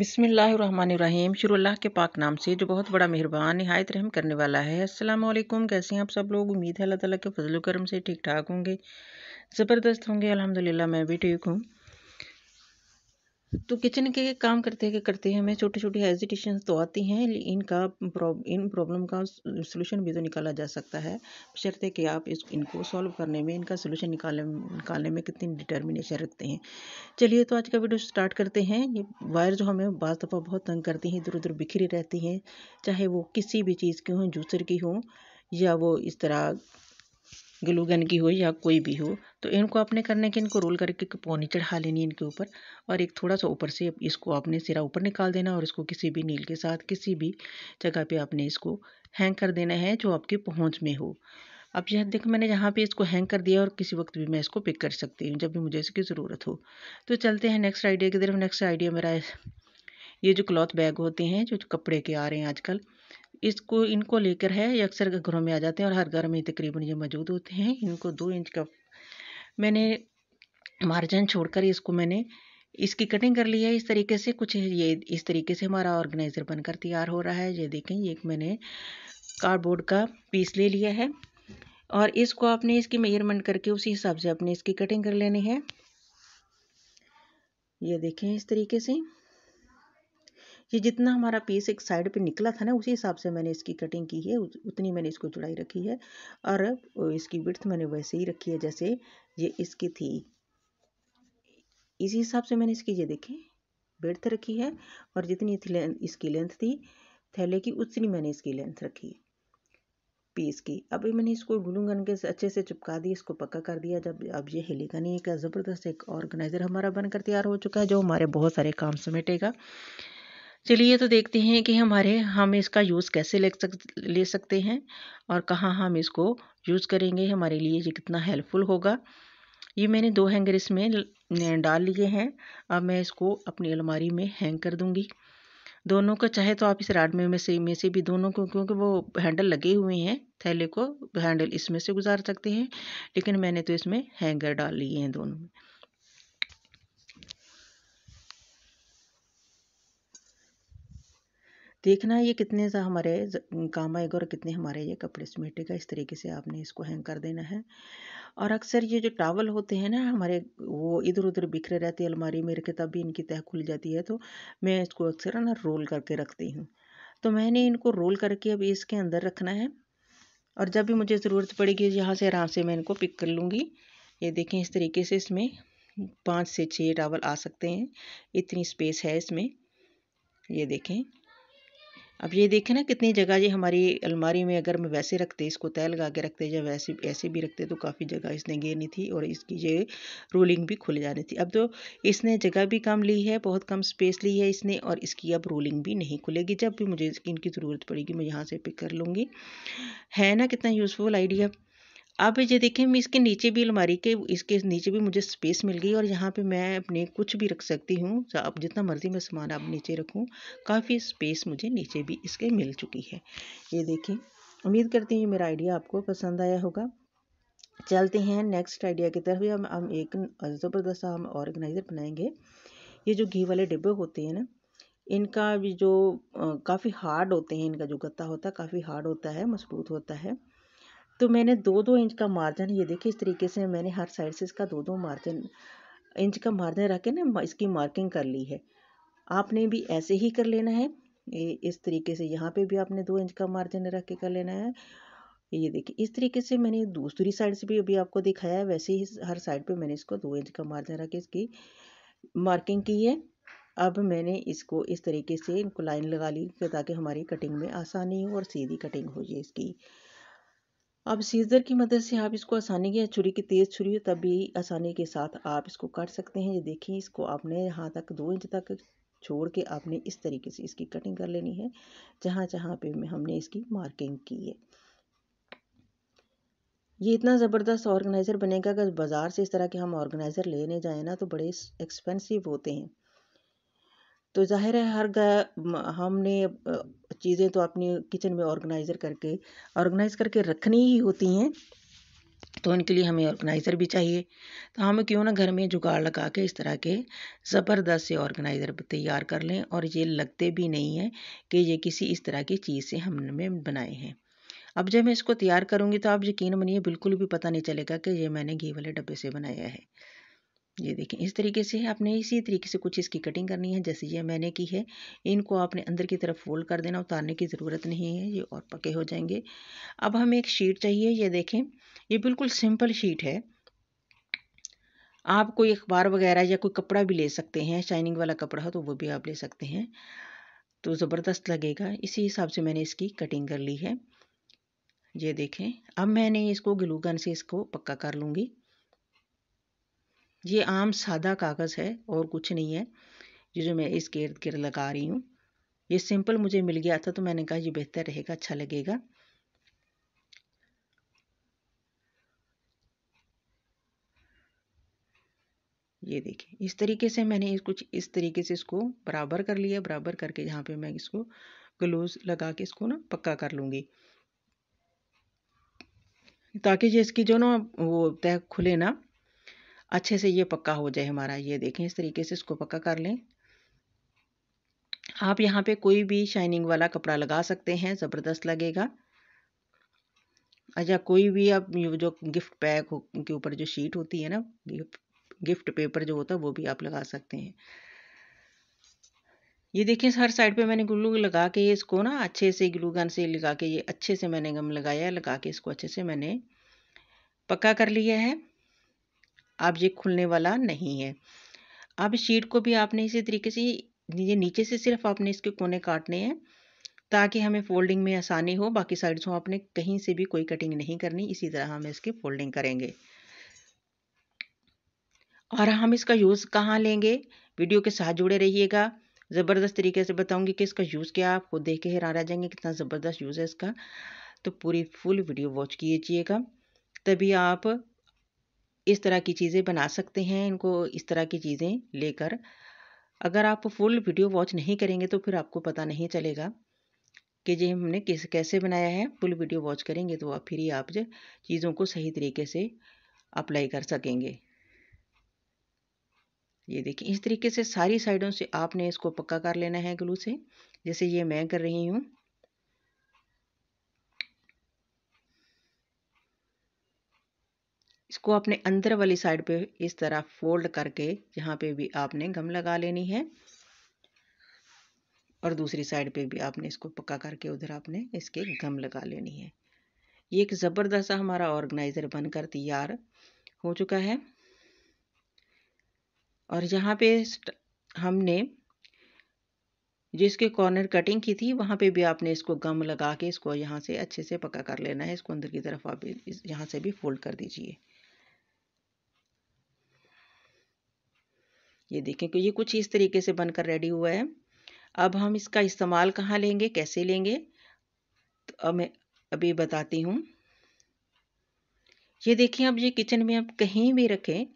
बिसमीम शुरू के पाक नाम से जो बहुत बड़ा मेहरबान नहायत रहम करने वाला है असलम कैसे हैं आप सब लोग उम्मीद है अल्लाह ताला के फजल करम से ठीक ठाक होंगे ज़बरदस्त होंगे अल्हम्दुलिल्लाह मैं भी ठीक हूँ तो किचन के काम करते के करते हमें छोटी छोटी हेजिटेशन तो आती हैं इनका प्रॉब इन प्रॉब्लम का सोल्यूशन भी तो निकाला जा सकता है बशर्ते कि आप इस इनको सॉल्व करने में इनका सलूशन निकालने निकालने में कितनी डिटर्मिनेशन रखते हैं चलिए तो आज का वीडियो स्टार्ट करते हैं ये वायर जो हमें बज दफ़ा बहुत तंग करती हैं इधर उधर बिखरी रहती हैं चाहे वो किसी भी चीज़ की हों जूसर की हों या वो इस तरह ग्लूगन की हो या कोई भी हो तो इनको आपने करने के इनको रोल करके पौनी चढ़ा लेनी इनके ऊपर और एक थोड़ा सा ऊपर से इसको आपने सिरा ऊपर निकाल देना और इसको किसी भी नील के साथ किसी भी जगह पे आपने इसको हैंग कर देना है जो आपकी पहुंच में हो अब यह देखो मैंने यहाँ पे इसको हैंग कर दिया और किसी वक्त भी मैं इसको पिक कर सकती हूँ जब भी मुझे इसकी ज़रूरत हो तो चलते हैं नेक्स्ट आइडिया की तरफ नेक्स्ट आइडिया मेरा ये जो क्लॉथ बैग होते हैं जो कपड़े के आ रहे हैं आजकल इसको इनको लेकर है ये अक्सर घरों में आ जाते हैं और हर घर में तकरीबन ये मौजूद होते हैं इनको दो इंच का मैंने मार्जिन छोड़कर इसको मैंने इसकी कटिंग कर ली है इस तरीके से कुछ ये इस तरीके से हमारा ऑर्गेनाइज़र बनकर तैयार हो रहा है ये देखें ये एक मैंने कार्डबोर्ड का पीस ले लिया है और इसको आपने इसकी मेजरमेंट करके उसी हिसाब से आपने इसकी कटिंग कर लेनी है ये देखें इस तरीके से ये जितना हमारा पीस एक साइड पे निकला था ना उसी हिसाब से मैंने इसकी कटिंग की है उतनी मैंने इसको चुड़ाई रखी है और इसकी विर्थ मैंने वैसे ही रखी है जैसे ये इसकी थी इसी हिसाब से मैंने इसकी ये देखें विर्थ रखी है और जितनी इसकी लेंथ थी थैले की उतनी मैंने इसकी लेंथ रखी पीस की अभी मैंने इसको गुलूंगन गन के अच्छे से चिपका दी इसको पक्का कर दिया जब अब ये हिलेगा नहीं एक ज़बरदस्त एक ऑर्गेनाइज़र हमारा बनकर तैयार हो चुका है जो हमारे बहुत सारे काम समेटेगा चलिए तो देखते हैं कि हमारे हम इसका यूज़ कैसे ले सक ले सकते हैं और कहाँ हम इसको यूज़ करेंगे हमारे लिए ये कितना हेल्पफुल होगा ये मैंने दो हैंगर इसमें डाल लिए हैं अब मैं इसको अपनी अलमारी में हैंग कर दूँगी दोनों का चाहे तो आप इस राड में में से में से भी दोनों को क्योंकि वो हैंडल लगे हुए हैं थैले को हैंडल इसमें से गुजार सकते हैं लेकिन मैंने तो इसमें हैंगर डाल लिए हैं दोनों में देखना है ये कितने सा हमारे काम आएगा और कितने हमारे ये कपड़े समेटेगा इस तरीके से आपने इसको हैंग कर देना है और अक्सर ये जो टावल होते हैं ना हमारे वो इधर उधर बिखरे रहते हैं अलमारी में रखे तब भी इनकी तह खुल जाती है तो मैं इसको अक्सर ना रोल करके रखती हूँ तो मैंने इनको रोल करके अब इसके अंदर रखना है और जब भी मुझे ज़रूरत पड़ेगी यहाँ से आराम से मैं इनको पिक कर लूँगी ये देखें इस तरीके से इसमें पाँच से छः टावल आ सकते हैं इतनी स्पेस है इसमें ये देखें अब ये देखें ना कितनी जगह ये हमारी अलमारी में अगर मैं वैसे रखते इसको तय लगा के रखते या वैसे ऐसे भी रखते तो काफ़ी जगह इसने घेरनी थी और इसकी ये रोलिंग भी खुल जानी थी अब तो इसने जगह भी कम ली है बहुत कम स्पेस ली है इसने और इसकी अब रोलिंग भी नहीं खुलेगी जब भी मुझे इनकी ज़रूरत पड़ेगी मैं यहाँ से पिक कर लूँगी है ना कितना यूज़फुल आइडिया अब ये देखें मैं इसके नीचे भी अलमारी के इसके नीचे भी मुझे स्पेस मिल गई और यहाँ पे मैं अपने कुछ भी रख सकती हूँ अब जितना मर्ज़ी मैं सामान अब नीचे रखूँ काफ़ी स्पेस मुझे नीचे भी इसके मिल चुकी है ये देखें उम्मीद करती हूँ ये मेरा आइडिया आपको पसंद आया होगा चलते हैं नेक्स्ट आइडिया की तरफ हम हम एक ज़बरदस्त हम ऑर्गेनाइज़र बनाएंगे ये जो घी वाले डिब्बे होते हैं ना इनका भी जो काफ़ी हार्ड होते हैं इनका जो गत्ता होता है काफ़ी हार्ड होता है मजबूत होता है तो मैंने दो दो इंच का मार्जिन ये देखिए इस तरीके से मैंने हर साइड से इसका दो दो मार्जिन इंच का मार्जिन रख के ना इसकी मार्किंग कर ली है आपने भी ऐसे ही कर लेना है ये इस तरीके से यहाँ पे भी आपने दो इंच का मार्जिन रख के कर लेना है ये देखिए इस तरीके से मैंने दूसरी साइड से भी अभी आपको दिखाया है वैसे ही हर साइड पे मैंने इसको दो इंच का मार्जिन रख के इसकी मार्किंग की है अब मैंने इसको इस तरीके से इनको लाइन लगा ली ताकि हमारी कटिंग में आसानी हो और सीधी कटिंग हो जाए इसकी अब सीजर की मदद से आप इसको आसानी के छुरी की तेज़ छुरी हो तभी आसानी के साथ आप इसको काट सकते हैं ये देखिए इसको आपने यहाँ तक दो इंच तक छोड़ के आपने इस तरीके से इसकी कटिंग कर लेनी है जहाँ जहाँ पे हमने इसकी मार्किंग की है ये इतना ज़बरदस्त ऑर्गेनाइज़र बनेगा अगर बाज़ार से इस तरह के हम ऑर्गेनाइज़र लेने जाएँ ना तो बड़े एक्सपेंसिव होते हैं तो ज़ाहिर है हर हमने चीज़ें तो अपनी किचन में ऑर्गेनाइज़र करके ऑर्गेनाइज़ करके रखनी ही होती हैं तो उनके लिए हमें ऑर्गेनाइज़र भी चाहिए तो हम क्यों ना घर में जुगाड़ लगा के इस तरह के ज़बरदस्त से ऑर्गेनाइज़र तैयार कर लें और ये लगते भी नहीं हैं कि ये किसी इस तरह की चीज़ से हमने बनाए हैं अब जब मैं इसको तैयार करूँगी तो आप यकीन मानिए बिल्कुल भी पता नहीं चलेगा कि ये मैंने घी वाले डब्बे से बनाया है ये देखें इस तरीके से आपने इसी तरीके से कुछ इसकी कटिंग करनी है जैसे ये मैंने की है इनको आपने अंदर की तरफ फोल्ड कर देना उतारने की ज़रूरत नहीं है ये और पके हो जाएंगे अब हमें एक शीट चाहिए ये देखें ये बिल्कुल सिंपल शीट है आप कोई अखबार वगैरह या कोई कपड़ा भी ले सकते हैं शाइनिंग वाला कपड़ा हो तो वो भी आप ले सकते हैं तो ज़बरदस्त लगेगा इसी हिसाब से मैंने इसकी कटिंग कर ली है ये देखें अब मैंने इसको ग्लूगन से इसको पक्का कर लूँगी ये आम सादा कागज़ है और कुछ नहीं है ये जो मैं इस गिर्द गिर्द लगा रही हूँ ये सिंपल मुझे मिल गया था तो मैंने कहा ये बेहतर रहेगा अच्छा लगेगा ये देखिए इस तरीके से मैंने इस कुछ इस तरीके से इसको बराबर कर लिया बराबर करके जहाँ पे मैं इसको ग्लोव लगा के इसको ना पक्का कर लूँगी ताकि ये इसकी जो ना वो तय खुले ना अच्छे से ये पक्का हो जाए हमारा ये देखें इस तरीके से इसको पक्का कर लें आप यहाँ पे कोई भी शाइनिंग वाला कपड़ा लगा सकते हैं ज़बरदस्त लगेगा अच्छा कोई भी आप जो गिफ्ट पैक के ऊपर जो शीट होती है ना गिफ्ट गिफ्ट पेपर जो होता है वो भी आप लगा सकते हैं ये देखिए हर साइड पे मैंने ग्लू लगा के इसको ना अच्छे से ग्लू गन से लगा के ये अच्छे से मैंने गम लगाया लगा के इसको अच्छे से मैंने पक्का कर लिया है अब ये खुलने वाला नहीं है अब शीट को भी आपने इसी तरीके से ये नीचे से सिर्फ आपने इसके कोने काटने हैं ताकि हमें फोल्डिंग में आसानी हो बाकी साइड्स हो आपने कहीं से भी कोई कटिंग नहीं करनी इसी तरह हम इसकी फोल्डिंग करेंगे और हम इसका यूज़ कहाँ लेंगे वीडियो के साथ जुड़े रहिएगा ज़बरदस्त तरीके से बताऊंगी कि इसका यूज़ क्या आप खुद देख के हैरान रह जाएंगे कितना ज़बरदस्त यूज़ है इसका तो पूरी फुल वीडियो वॉच कीजिएगा तभी आप इस तरह की चीज़ें बना सकते हैं इनको इस तरह की चीज़ें लेकर अगर आप फुल वीडियो वॉच नहीं करेंगे तो फिर आपको पता नहीं चलेगा कि जी हमने किस कैसे बनाया है फुल वीडियो वॉच करेंगे तो आप फिर ही आप जो चीज़ों को सही तरीके से अप्लाई कर सकेंगे ये देखिए इस तरीके से सारी साइडों से आपने इसको पक्का कर लेना है ग्लू से जैसे ये मैं कर रही हूँ इसको अपने अंदर वाली साइड पे इस तरह फोल्ड करके यहाँ पे भी आपने गम लगा लेनी है और दूसरी साइड पे भी आपने इसको पक्का करके उधर आपने इसके गम लगा लेनी है ये एक ज़बरदस्त हमारा ऑर्गेनाइज़र बनकर तैयार हो चुका है और यहाँ पे हमने जिसके कॉर्नर कटिंग की थी वहाँ पे भी आपने इसको गम लगा के इसको यहाँ से अच्छे से पक्का कर लेना है इसको अंदर की तरफ आप यहाँ से भी फोल्ड कर दीजिए ये देखें कि ये कुछ इस तरीके से बनकर रेडी हुआ है अब हम इसका इस्तेमाल कहाँ लेंगे कैसे लेंगे तो अब मैं अभी बताती हूँ ये देखिए अब ये किचन में आप कहीं भी रखें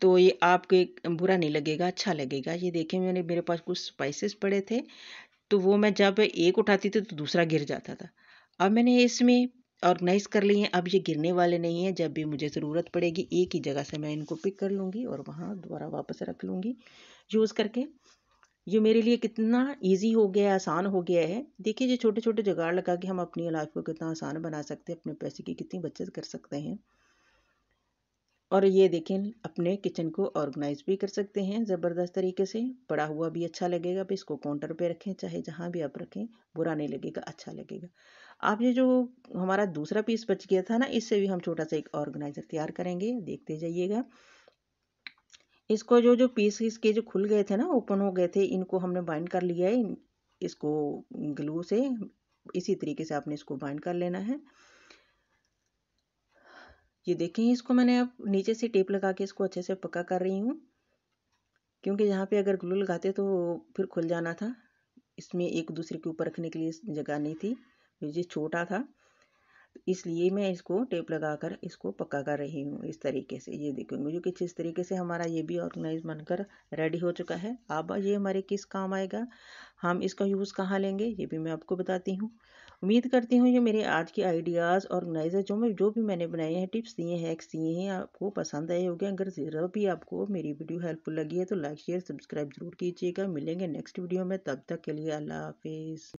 तो ये आपको बुरा नहीं लगेगा अच्छा लगेगा ये देखें मैंने मेरे पास कुछ स्पाइसेस पड़े थे तो वो मैं जब एक उठाती थी तो दूसरा गिर जाता था अब मैंने इसमें ऑर्गेनाइज़ कर ली हैं अब ये गिरने वाले नहीं हैं जब भी मुझे ज़रूरत पड़ेगी एक ही जगह से मैं इनको पिक कर लूँगी और वहाँ दोबारा वापस रख लूँगी यूज़ करके ये मेरे लिए कितना इजी हो गया है आसान हो गया है देखिए ये छोटे छोटे जुगाड़ लगा के हम अपनी लाइफ को कितना आसान बना सकते हैं अपने पैसे की कितनी बचत कर सकते हैं और ये देखें अपने किचन को ऑर्गेनाइज भी कर सकते हैं ज़बरदस्त तरीके से पड़ा हुआ भी अच्छा लगेगा भी इसको काउंटर पे रखें चाहे जहाँ भी आप रखें बुरा नहीं लगेगा अच्छा लगेगा आप ये जो हमारा दूसरा पीस बच गया था ना इससे भी हम छोटा सा एक ऑर्गेनाइज़र तैयार करेंगे देखते जाइएगा इसको जो जो पीस इसके जो खुल गए थे ना ओपन हो गए थे इनको हमने बाइंड कर लिया है इसको ग्लू से इसी तरीके से आपने इसको बाइंड कर लेना है ये देखें इसको मैंने अब नीचे से टेप लगा के इसको अच्छे से पक्का कर रही हूँ क्योंकि यहाँ पे अगर ग्लू लगाते तो फिर खुल जाना था इसमें एक दूसरे के ऊपर रखने के लिए जगह नहीं थी ये छोटा था इसलिए मैं इसको टेप लगाकर इसको पक्का कर रही हूँ इस तरीके से ये देखो मुझे कि इस तरीके से हमारा ये भी ऑर्गेनाइज बनकर रेडी हो चुका है अब ये हमारे किस काम आएगा हम इसका यूज़ कहाँ लेंगे ये भी मैं आपको बताती हूँ उम्मीद करती हूँ ये मेरे आज के आइडियाज़ ऑर्गेनाइज़र जो मैं जो भी मैंने बनाए हैं टिप्स दिए हैं एक्स दिए हैं आपको पसंद आए होंगे अगर ज़रा भी आपको मेरी वीडियो हेल्पफुल लगी है तो लाइक शेयर सब्सक्राइब ज़रूर कीजिएगा मिलेंगे नेक्स्ट वीडियो में तब तक के लिए अल्लाह हाफिज़